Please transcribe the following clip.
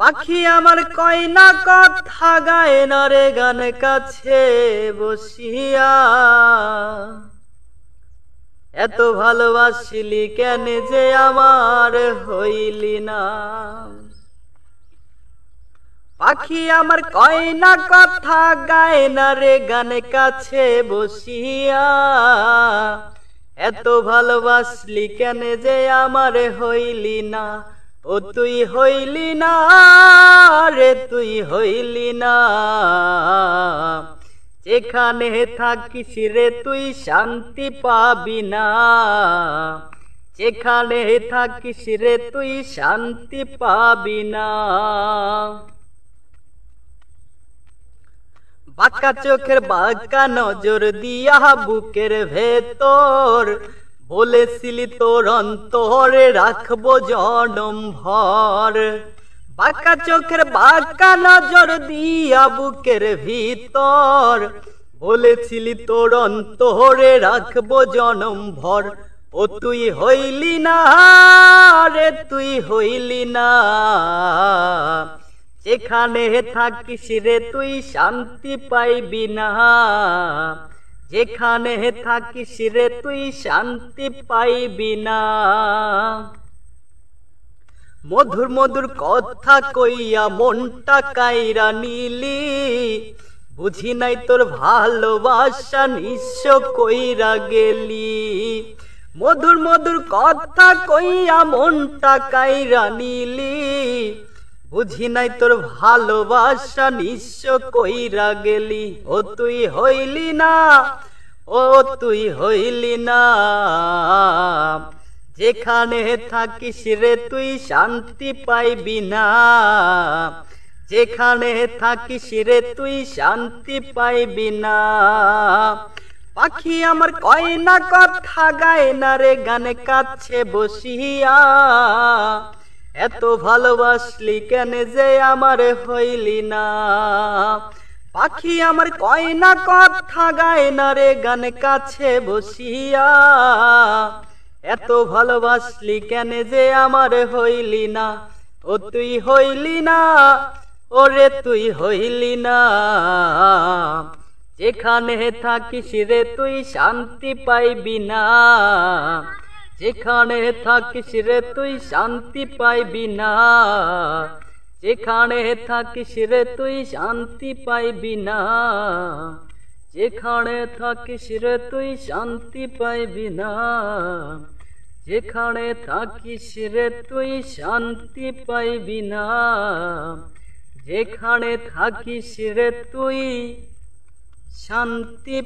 পাখি আমার কয় না কথা গায় না রে গান কাছে বসিয়া এত ভালোবাসিলি কেন যে আমার হইলি না পাখি আমার কয় না কথা গায় না রে গান কাছে বসিয়া এত ভালোবাসলি কেন যে আমার হইলি না ও তুই হইলি না রে তুই হইলি না এখানে থাকিস রে তুই শান্তি পাবি না যেখানে থাকিস রে তুই শান্তি পাবি না বাঁকা চোখের বাঁকা নজর দিয়া বুকের ভেতর বলেছিলি তোর অন্তরে রাখবো জনম ভর বাঁকা চোখের বাঁকা নজর দিয়া বুকের ভিতর বলেছিলি তোর অন্তরে রাখবো জনম ভর ও তুই হইলি না রে তুই হইলি না এখানে থাকিস রে তুই শান্তি পাইবি না যেখানে থাকিস রে তুই শান্তি পাইবি না মধুর মধুর কথা কইয়া মনটা কাইরা নিলি বুঝি নাই তোর ভালোবাসা নিঃস্ব কইরা গেলি মধুর মধুর কথা কইয়া মনটা কাইরা নিলি বুঝি নাই তোর ভালোবাসা নিঃস্ব কইরা গেলি ও তুই হইলি না ও তুই হইলি না যেখানে থাকিস রে তুই শান্তি পাইবি না যেখানে থাকিস রে তুই শান্তি পাইবি না পাখি আমার কয় না কথা গায় না রে গানে কাছে বসিয়া এত ভালোবাসলি কেন যে আমার হইলি না পাখি আমার কয় না কথা গায় না রে গান কাছে বসিয়া এত ভালোবাসলি কেন যে আমার হইলি না ও তুই হইলি না ওরে তুই হইলি না যেখানে থাকিস রে তুই শান্তি পাইবি না যেখানে থাকিস রে তুই শান্তি পাইবি না যেখানে থাকিস রে তুই শান্তি পাইবি না যেখানে থাকিস রে তুই শান্তি পাইবি না যেখানে থাকিস রে তুই শান্তি পাইবি না যেখানে থাকিস রে তুই শান্তি